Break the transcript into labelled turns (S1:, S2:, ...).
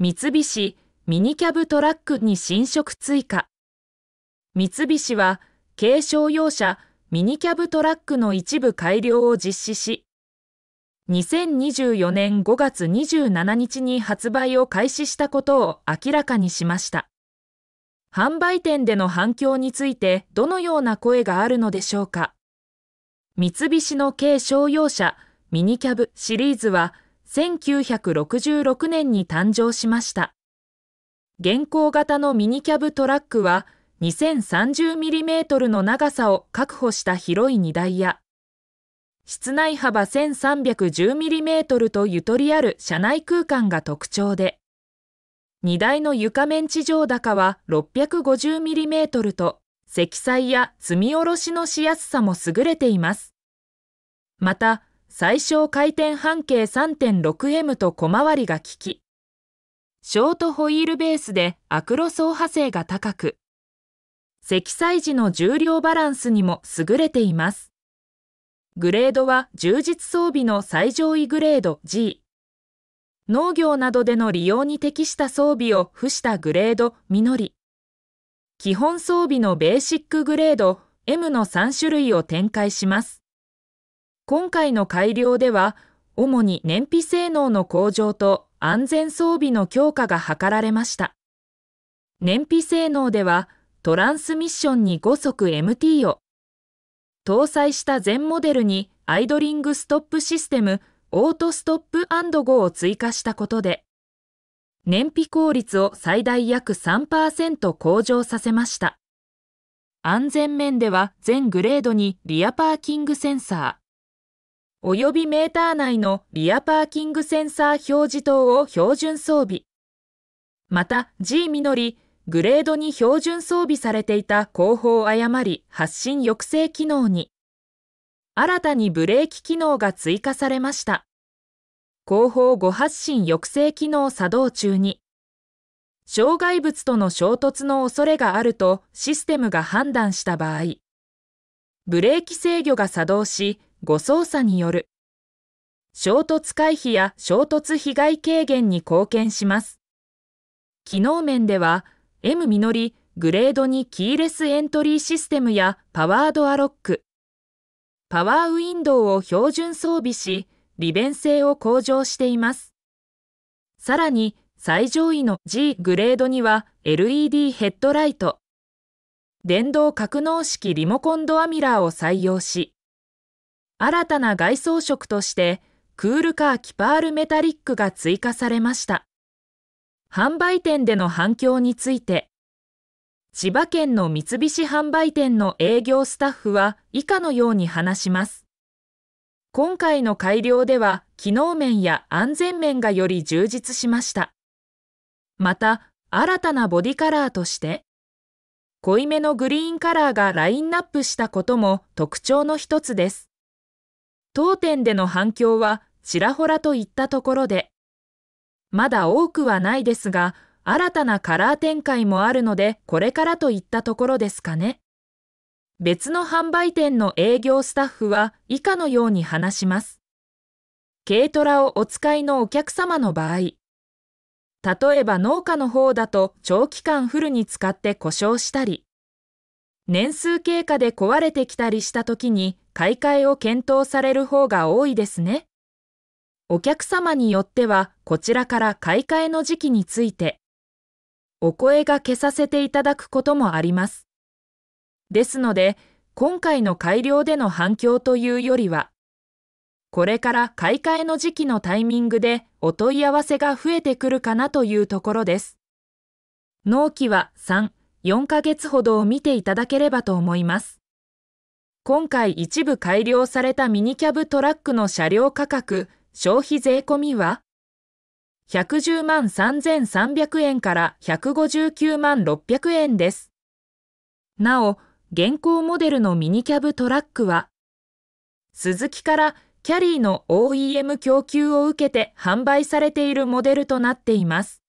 S1: 三菱ミニキャブトラックに新色追加三菱は軽商用車ミニキャブトラックの一部改良を実施し2024年5月27日に発売を開始したことを明らかにしました販売店での反響についてどのような声があるのでしょうか三菱の軽商用車ミニキャブシリーズは1966年に誕生しました。現行型のミニキャブトラックは 2030mm の長さを確保した広い荷台や、室内幅 1310mm とゆとりある車内空間が特徴で、荷台の床面地上高は 650mm と、積載や積み下ろしのしやすさも優れています。また、最小回転半径 3.6M と小回りが利き、ショートホイールベースでアクロ走破性が高く、積載時の重量バランスにも優れています。グレードは充実装備の最上位グレード G。農業などでの利用に適した装備を付したグレード実り。基本装備のベーシックグレード M の3種類を展開します。今回の改良では、主に燃費性能の向上と安全装備の強化が図られました。燃費性能では、トランスミッションに5速 MT を、搭載した全モデルにアイドリングストップシステムオートストップ &5 を追加したことで、燃費効率を最大約3%向上させました。安全面では全グレードにリアパーキングセンサー、およびメーター内のリアパーキングセンサー表示灯を標準装備。また G みのり、グレードに標準装備されていた後方誤り発進抑制機能に、新たにブレーキ機能が追加されました。後方誤発進抑制機能作動中に、障害物との衝突の恐れがあるとシステムが判断した場合、ブレーキ制御が作動し、誤操作による衝突回避や衝突被害軽減に貢献します。機能面では M 実りグレードにキーレスエントリーシステムやパワードアロック、パワーウィンドウを標準装備し、利便性を向上しています。さらに、最上位の G グレードには LED ヘッドライト、電動格納式リモコンドアミラーを採用し、新たな外装色としてクールカーキパールメタリックが追加されました。販売店での反響について、千葉県の三菱販売店の営業スタッフは以下のように話します。今回の改良では機能面や安全面がより充実しました。また、新たなボディカラーとして、濃いめのグリーンカラーがラインナップしたことも特徴の一つです。当店での反響はちらほらといったところで、まだ多くはないですが、新たなカラー展開もあるので、これからといったところですかね。別の販売店の営業スタッフは以下のように話します。軽トラをお使いのお客様の場合、例えば農家の方だと長期間フルに使って故障したり、年数経過で壊れてきたりした時に買い替えを検討される方が多いですね。お客様によってはこちらから買い替えの時期についてお声がけさせていただくこともあります。ですので、今回の改良での反響というよりは、これから買い替えの時期のタイミングでお問い合わせが増えてくるかなというところです。納期は3、4ヶ月ほどを見ていただければと思います。今回一部改良されたミニキャブトラックの車両価格、消費税込みは110万3300円から159万600円です。なお、現行モデルのミニキャブトラックは、スズキからキャリーの OEM 供給を受けて販売されているモデルとなっています。